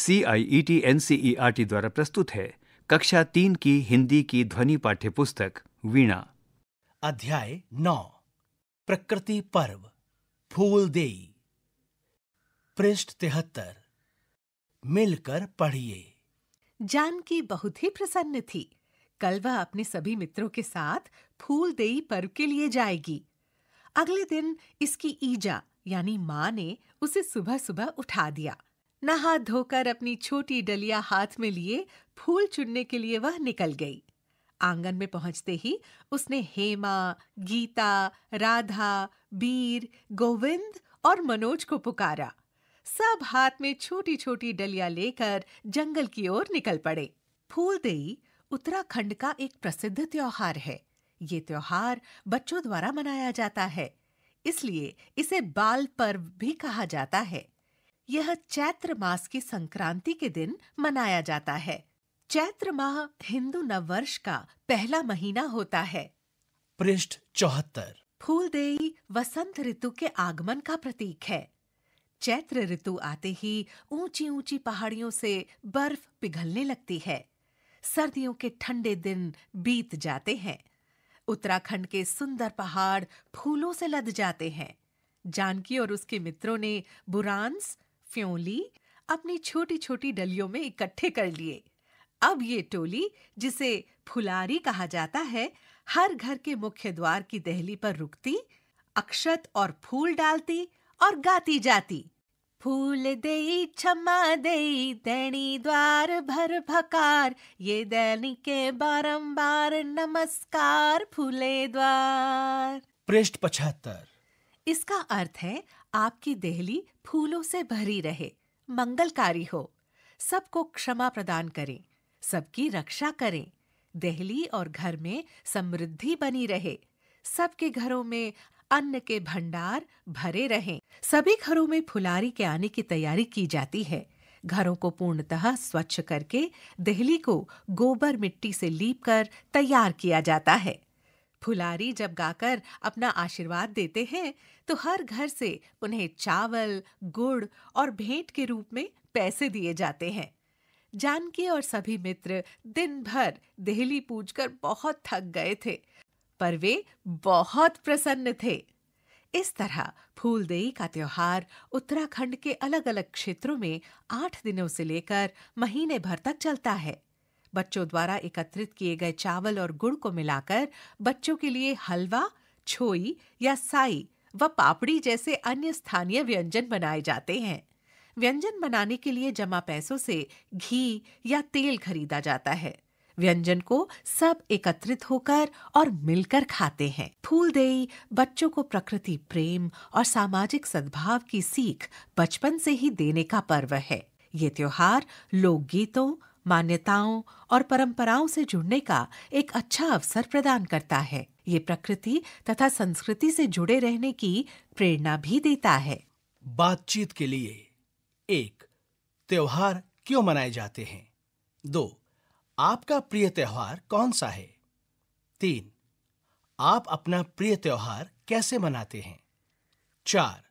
C I E T N C E R T द्वारा प्रस्तुत है कक्षा तीन की हिंदी की ध्वनि पाठ्य पुस्तक वीणा अध्याय नौ प्रकृति पर्व देई पृष्ठ तिहत्तर मिलकर पढ़िए जानकी बहुत ही प्रसन्न थी कल वह अपने सभी मित्रों के साथ फूल देई पर्व के लिए जाएगी अगले दिन इसकी ईजा यानी माँ ने उसे सुबह सुबह उठा दिया नहा धोकर अपनी छोटी डलिया हाथ में लिए फूल चुनने के लिए वह निकल गई आंगन में पहुंचते ही उसने हेमा गीता राधा बीर गोविंद और मनोज को पुकारा सब हाथ में छोटी छोटी डलिया लेकर जंगल की ओर निकल पड़े फूलदेई उत्तराखंड का एक प्रसिद्ध त्योहार है ये त्योहार बच्चों द्वारा मनाया जाता है इसलिए इसे बाल पर्व भी कहा जाता है यह चैत्र मास की संक्रांति के दिन मनाया जाता है चैत्र माह हिंदू नववर्ष का पहला महीना होता है पृष्ठ चौहत्तर फूलदेई वसंत ऋतु के आगमन का प्रतीक है चैत्र ऋतु आते ही ऊंची ऊंची पहाड़ियों से बर्फ पिघलने लगती है सर्दियों के ठंडे दिन बीत जाते हैं उत्तराखंड के सुंदर पहाड़ फूलों से लद जाते हैं जानकी और उसके मित्रों ने बुरांस फ्योंली अपनी छोटी छोटी डलियों में इकट्ठे कर लिए अब ये टोली जिसे फुलारी कहा जाता है हर घर के मुख्य द्वार की दहली पर रुकती अक्षत और फूल डालती और गाती जाती फूल दे छमा दे दैनी द्वार भर भकार ये दैनी के बारंबार नमस्कार फूले द्वार पृष्ठ पचहत्तर इसका अर्थ है आपकी दहली फूलों से भरी रहे मंगलकारी हो सबको क्षमा प्रदान करें सबकी रक्षा करें दहली और घर में समृद्धि बनी रहे सबके घरों में अन्न के भंडार भरे रहें सभी घरों में फुलारी के आने की तैयारी की जाती है घरों को पूर्णतः स्वच्छ करके दहली को गोबर मिट्टी से लीप कर तैयार किया जाता है फुलारी जब गाकर अपना आशीर्वाद देते हैं तो हर घर से उन्हें चावल गुड़ और भेंट के रूप में पैसे दिए जाते हैं जानकी और सभी मित्र दिन भर देहली पूजकर बहुत थक गए थे पर वे बहुत प्रसन्न थे इस तरह फूलदेई का त्योहार उत्तराखंड के अलग अलग क्षेत्रों में आठ दिनों से लेकर महीने भर तक चलता है बच्चों द्वारा एकत्रित किए गए चावल और गुड़ को मिलाकर बच्चों के लिए हलवा छोई या साई व पापड़ी जैसे अन्य स्थानीय व्यंजन बनाए जाते हैं व्यंजन बनाने के लिए जमा पैसों से घी या तेल खरीदा जाता है व्यंजन को सब एकत्रित होकर और मिलकर खाते हैं फूलदेई बच्चों को प्रकृति प्रेम और सामाजिक सद्भाव की सीख बचपन से ही देने का पर्व है ये त्योहार लोकगीतों मान्यताओं और परंपराओं से जुड़ने का एक अच्छा अवसर प्रदान करता है ये प्रकृति तथा संस्कृति से जुड़े रहने की प्रेरणा भी देता है बातचीत के लिए एक त्योहार क्यों मनाए जाते हैं दो आपका प्रिय त्योहार कौन सा है तीन आप अपना प्रिय त्योहार कैसे मनाते हैं चार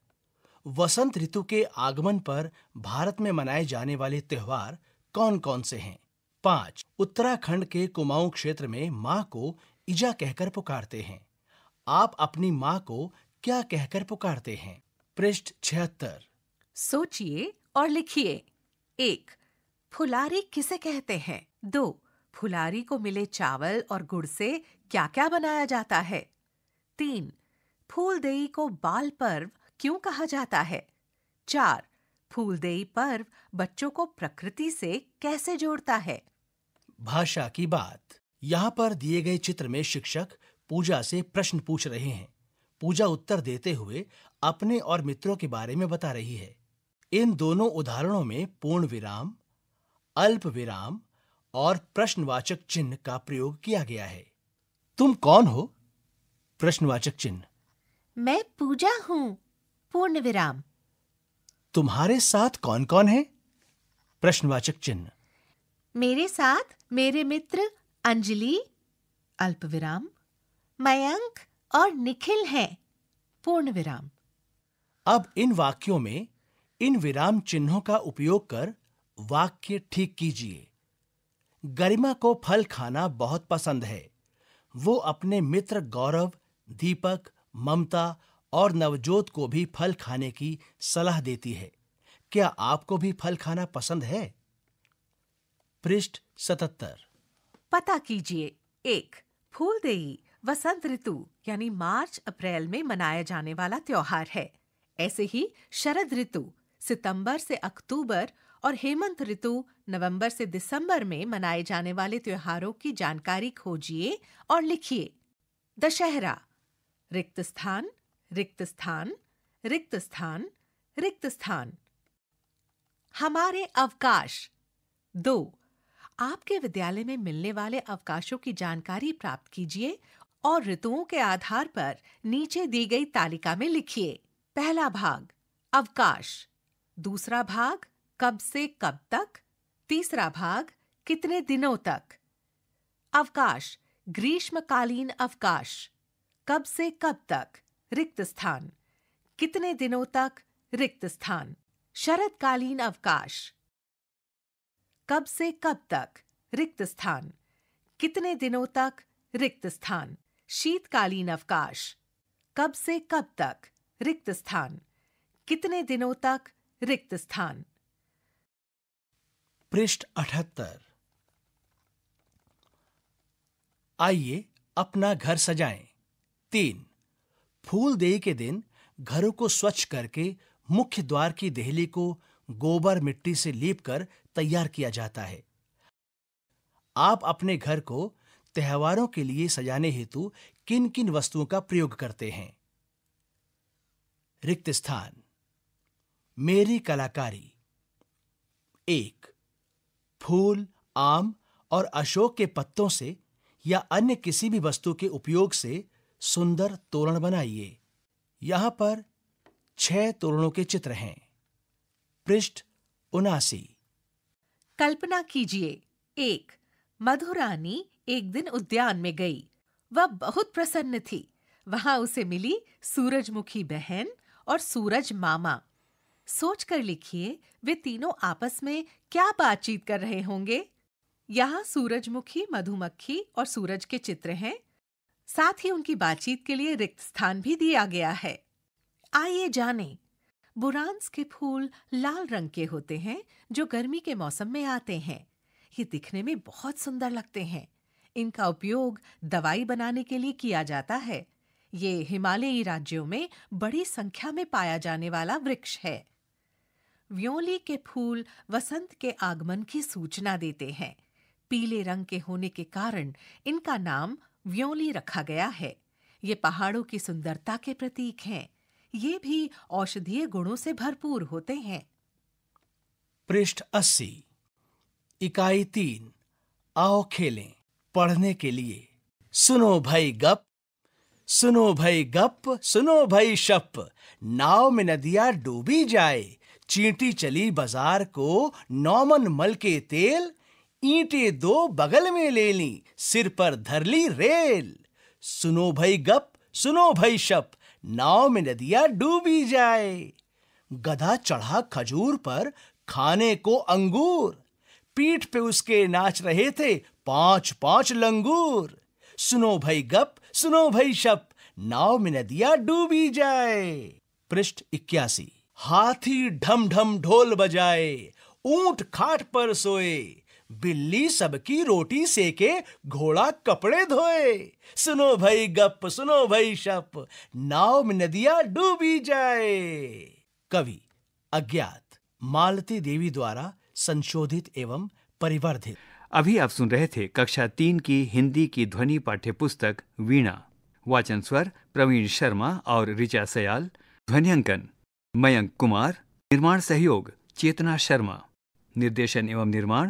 वसंत ऋतु के आगमन पर भारत में मनाए जाने वाले त्योहार कौन कौन से हैं पांच उत्तराखंड के कुमाऊं क्षेत्र में माँ को ईजा कहकर पुकारते हैं आप अपनी माँ को क्या कहकर पुकारते हैं पृष्ठ छिहत्तर सोचिए और लिखिए एक फुलारी किसे कहते हैं दो फुलारी को मिले चावल और गुड़ से क्या क्या बनाया जाता है तीन फूलदेई को बाल पर्व क्यों कहा जाता है चार फूलदेई पर्व बच्चों को प्रकृति से कैसे जोड़ता है भाषा की बात यहाँ पर दिए गए चित्र में शिक्षक पूजा से प्रश्न पूछ रहे हैं पूजा उत्तर देते हुए अपने और मित्रों के बारे में बता रही है इन दोनों उदाहरणों में पूर्ण विराम अल्प विराम और प्रश्नवाचक चिन्ह का प्रयोग किया गया है तुम कौन हो प्रश्नवाचक चिन्ह मैं पूजा हूँ पूर्ण विराम तुम्हारे साथ कौन कौन है प्रश्नवाचक चिन्ह मेरे साथ मेरे मित्र अंजलि अल्प विराम मयंक और निखिल हैं पूर्ण विराम अब इन वाक्यों में इन विराम चिन्हों का उपयोग कर वाक्य ठीक कीजिए गरिमा को फल खाना बहुत पसंद है वो अपने मित्र गौरव दीपक ममता और नवजोत को भी फल खाने की सलाह देती है क्या आपको भी फल खाना पसंद है पृष्ठ सतहत्तर पता कीजिए एक फूल देई वसंत ऋतु यानी मार्च अप्रैल में मनाया जाने वाला त्योहार है ऐसे ही शरद ऋतु सितंबर से अक्टूबर और हेमंत ऋतु नवंबर से दिसंबर में मनाए जाने वाले त्योहारों की जानकारी खोजिए और लिखिए दशहरा रिक्त स्थान रिक्त स्थान रिक्त स्थान रिक्त स्थान हमारे अवकाश दो आपके विद्यालय में मिलने वाले अवकाशों की जानकारी प्राप्त कीजिए और ऋतुओं के आधार पर नीचे दी गई तालिका में लिखिए पहला भाग अवकाश दूसरा भाग कब से कब तक तीसरा भाग कितने दिनों तक अवकाश ग्रीष्मकालीन अवकाश कब से कब तक रिक्त स्थान कितने दिनों तक रिक्त स्थान शरतकालीन अवकाश कब से कब तक रिक्त स्थान कितने दिनों तक रिक्त स्थान शीतकालीन अवकाश कब से कब तक रिक्त स्थान कितने दिनों तक रिक्त स्थान पृष्ठ अठहत्तर आइए अपना घर सजाएं तीन फूल देही के दिन घरों को स्वच्छ करके मुख्य द्वार की दहली को गोबर मिट्टी से लीपकर तैयार किया जाता है आप अपने घर को त्योहारों के लिए सजाने हेतु किन किन वस्तुओं का प्रयोग करते हैं रिक्त स्थान मेरी कलाकारी एक फूल आम और अशोक के पत्तों से या अन्य किसी भी वस्तु के उपयोग से सुंदर तोरण बनाइए यहां पर छह तोरणों के चित्र हैं पृष्ठ उनासी कल्पना कीजिए एक मधुरानी एक दिन उद्यान में गई वह बहुत प्रसन्न थी वहां उसे मिली सूरजमुखी बहन और सूरज मामा सोच कर लिखिए वे तीनों आपस में क्या बातचीत कर रहे होंगे यहाँ सूरजमुखी मधुमक्खी और सूरज के चित्र हैं साथ ही उनकी बातचीत के लिए रिक्त स्थान भी दिया गया है आइए जाने बुरांस के फूल लाल रंग के होते हैं जो गर्मी के मौसम में आते हैं ये दिखने में बहुत सुंदर लगते हैं इनका उपयोग दवाई बनाने के लिए किया जाता है ये हिमालयी राज्यों में बड़ी संख्या में पाया जाने वाला वृक्ष है व्योली के फूल वसंत के आगमन की सूचना देते हैं पीले रंग के होने के कारण इनका नाम व्योली रखा गया है ये पहाड़ों की सुंदरता के प्रतीक हैं ये भी औषधीय गुणों से भरपूर होते हैं पृष्ठ अस्सी इकाई तीन आओ खेलें पढ़ने के लिए सुनो भाई गप सुनो भाई गप सुनो भाई शप नाव में नदिया डूबी जाए चींटी चली बाजार को नौमन मल के तेल ईटे दो बगल में ले ली सिर पर धर ली रेल सुनो भाई गप सुनो भाई शप नाव में नदिया डूबी जाए गधा चढ़ा खजूर पर खाने को अंगूर पीठ पे उसके नाच रहे थे पांच पांच लंगूर सुनो भाई गप सुनो भाई शप नाव में नदिया डूबी जाए पृष्ठ इक्यासी हाथी ढम ढम ढोल बजाए ऊंट खाट पर सोए बिल्ली सबकी रोटी सेके घोड़ा कपड़े धोए सुनो भाई गप सुनो भाई शप नाव में नदिया डूबी जाए कवि अज्ञात मालती देवी द्वारा संशोधित एवं परिवर्धित अभी आप सुन रहे थे कक्षा तीन की हिंदी की ध्वनि पाठ्य पुस्तक वीणा वाचन स्वर प्रवीण शर्मा और ऋचा सयाल ध्वनियांकन मयंक कुमार निर्माण सहयोग चेतना शर्मा निर्देशन एवं निर्माण